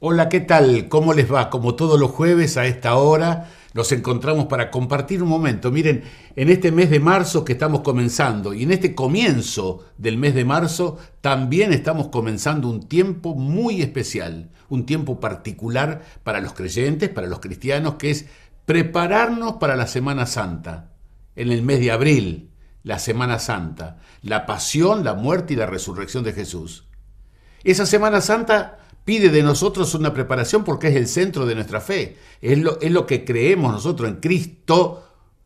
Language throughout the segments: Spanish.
Hola, ¿qué tal? ¿Cómo les va? Como todos los jueves a esta hora nos encontramos para compartir un momento. Miren, en este mes de marzo que estamos comenzando y en este comienzo del mes de marzo también estamos comenzando un tiempo muy especial, un tiempo particular para los creyentes, para los cristianos, que es prepararnos para la Semana Santa, en el mes de abril, la Semana Santa, la pasión, la muerte y la resurrección de Jesús. Esa Semana Santa pide de nosotros una preparación porque es el centro de nuestra fe. Es lo, que creemos nosotros en Cristo,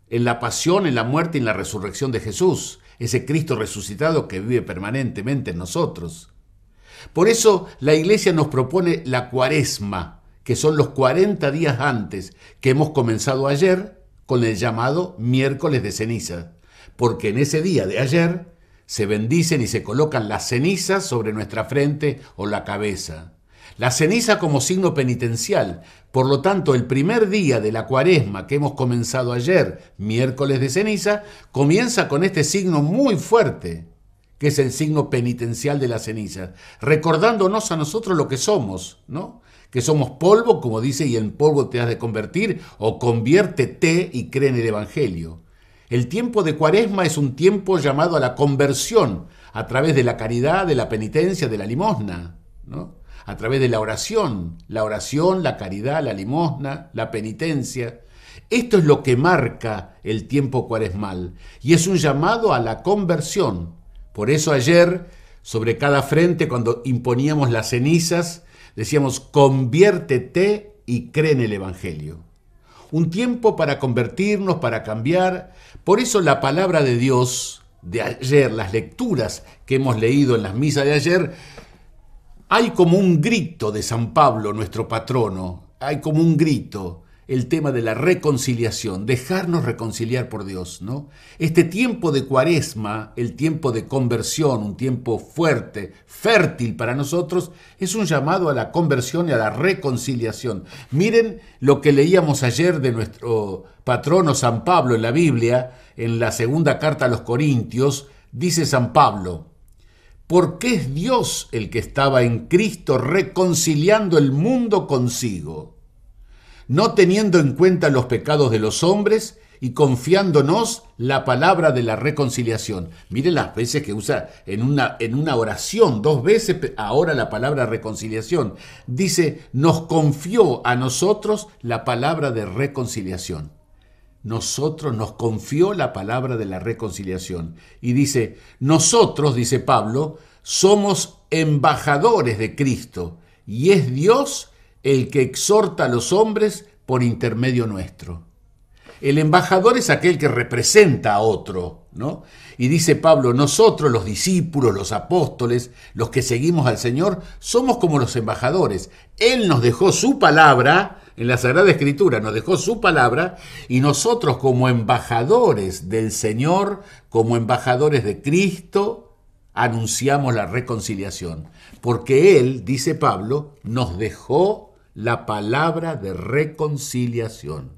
en la pasión, en la muerte y en la resurrección de Jesús. Ese Cristo resucitado que vive permanentemente en nosotros. Por eso la iglesia nos propone la cuaresma, que son los 40 días antes que hemos comenzado ayer con el llamado miércoles de ceniza, porque en ese día de ayer se bendicen y se colocan las cenizas sobre nuestra frente o la cabeza. La ceniza como signo penitencial. Por lo tanto, el primer día de la cuaresma que hemos comenzado ayer, miércoles de ceniza, comienza con este signo muy fuerte, que es el signo penitencial de la ceniza, recordándonos a nosotros lo que somos, ¿no? Que somos polvo, como dice, y en polvo te has de convertir, o conviértete y cree en el Evangelio. El tiempo de cuaresma es un tiempo llamado a la conversión, a través de la caridad, de la penitencia, de la limosna, ¿no? a través de la oración, la oración, la caridad, la limosna, la penitencia. Esto es lo que marca el tiempo cuaresmal y es un llamado a la conversión. Por eso ayer, sobre cada frente, cuando imponíamos las cenizas, decíamos, conviértete y cree en el Evangelio. Un tiempo para convertirnos, para cambiar. Por eso la palabra de Dios de ayer, las lecturas que hemos leído en las misas de ayer, hay como un grito de San Pablo, nuestro patrono, hay como un grito, el tema de la reconciliación, dejarnos reconciliar por Dios, ¿no? Este tiempo de Cuaresma, el tiempo de conversión, un tiempo fuerte, fértil para nosotros, es un llamado a la conversión y a la reconciliación. Miren lo que leíamos ayer de nuestro patrono San Pablo en la Biblia, en la segunda carta a los Corintios, dice San Pablo, porque es Dios el que estaba en Cristo reconciliando el mundo consigo, no teniendo en cuenta los pecados de los hombres y confiándonos la palabra de la reconciliación. Miren las veces que usa en una, en una oración, dos veces ahora la palabra reconciliación. Dice, nos confió a nosotros la palabra de reconciliación nosotros nos confió la palabra de la reconciliación. Y dice, nosotros, dice Pablo, somos embajadores de Cristo, y es Dios el que exhorta a los hombres por intermedio nuestro. El embajador es aquel que representa a otro, ¿no? Y dice Pablo, nosotros los discípulos, los apóstoles, los que seguimos al Señor, somos como los embajadores. Él nos dejó su palabra en la Sagrada Escritura, nos dejó su palabra y nosotros como embajadores del Señor, como embajadores de Cristo, anunciamos la reconciliación. Porque Él, dice Pablo, nos dejó la palabra de reconciliación.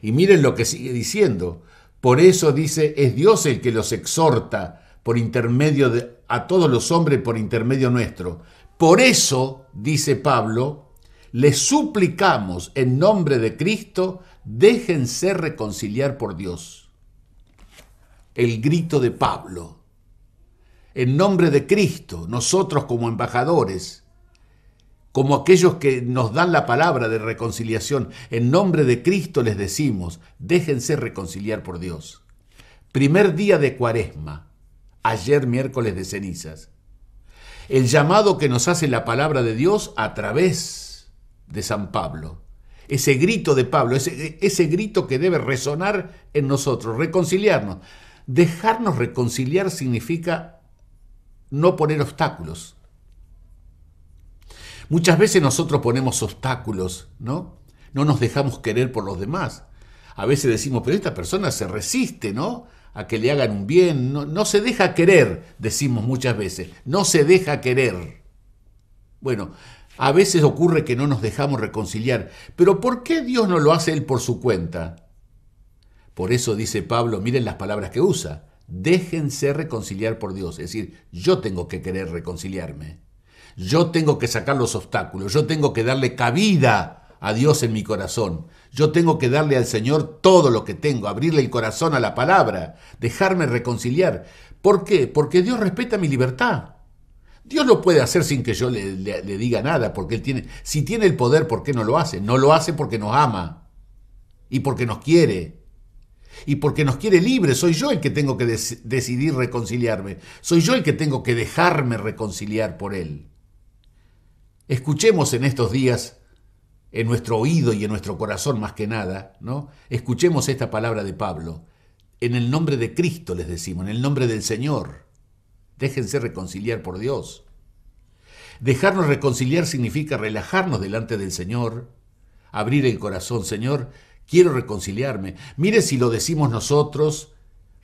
Y miren lo que sigue diciendo. Por eso dice, es Dios el que los exhorta por intermedio de, a todos los hombres por intermedio nuestro. Por eso, dice Pablo, les suplicamos en nombre de Cristo, déjense reconciliar por Dios. El grito de Pablo. En nombre de Cristo, nosotros como embajadores, como aquellos que nos dan la palabra de reconciliación, en nombre de Cristo les decimos, déjense reconciliar por Dios. Primer día de Cuaresma, ayer miércoles de cenizas. El llamado que nos hace la palabra de Dios a través de San Pablo, ese grito de Pablo, ese, ese grito que debe resonar en nosotros, reconciliarnos. Dejarnos reconciliar significa no poner obstáculos. Muchas veces nosotros ponemos obstáculos, ¿no? No nos dejamos querer por los demás. A veces decimos, pero esta persona se resiste, ¿no? A que le hagan un bien. No, no se deja querer, decimos muchas veces. No se deja querer. Bueno, a veces ocurre que no nos dejamos reconciliar, pero ¿por qué Dios no lo hace Él por su cuenta? Por eso dice Pablo, miren las palabras que usa, déjense reconciliar por Dios, es decir, yo tengo que querer reconciliarme, yo tengo que sacar los obstáculos, yo tengo que darle cabida a Dios en mi corazón, yo tengo que darle al Señor todo lo que tengo, abrirle el corazón a la palabra, dejarme reconciliar. ¿Por qué? Porque Dios respeta mi libertad. Dios lo puede hacer sin que yo le, diga nada, porque Él tiene, si tiene el poder, ¿por qué no lo hace? No lo hace porque nos ama y porque nos quiere. Y porque nos quiere libre. soy yo el que tengo que decidir reconciliarme, soy yo el que tengo que dejarme reconciliar por Él. Escuchemos en estos días, en nuestro oído y en nuestro corazón más que nada, ¿no? Escuchemos esta palabra de Pablo. En el nombre de Cristo les decimos, en el nombre del Señor. Déjense reconciliar por Dios. Dejarnos reconciliar significa relajarnos delante del Señor, abrir el corazón, Señor, quiero reconciliarme. Mire si lo decimos nosotros,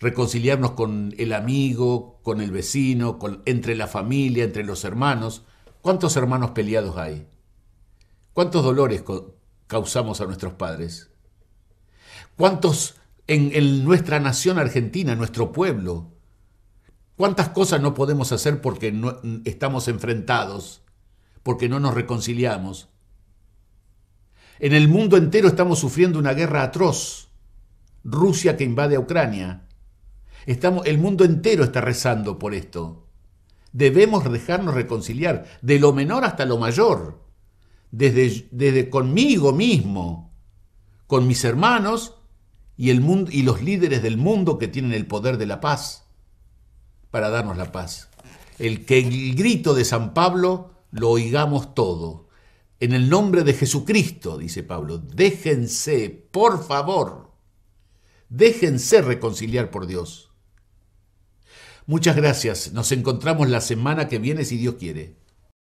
reconciliarnos con el amigo, con el vecino, entre la familia, entre los hermanos. ¿Cuántos hermanos peleados hay? ¿Cuántos dolores causamos a nuestros padres? ¿Cuántos en nuestra nación argentina, nuestro pueblo, ¿Cuántas cosas no podemos hacer porque no estamos enfrentados, porque no nos reconciliamos? En el mundo entero estamos sufriendo una guerra atroz. Rusia que invade a Ucrania. Estamos, el mundo entero está rezando por esto. Debemos dejarnos reconciliar, de lo menor hasta lo mayor, desde, desde conmigo mismo, con mis hermanos y, el mundo, y los líderes del mundo que tienen el poder de la paz para darnos la paz. El que el grito de San Pablo lo oigamos todo. En el nombre de Jesucristo, dice Pablo, déjense, por favor, déjense reconciliar por Dios. Muchas gracias, nos encontramos la semana que viene si Dios quiere.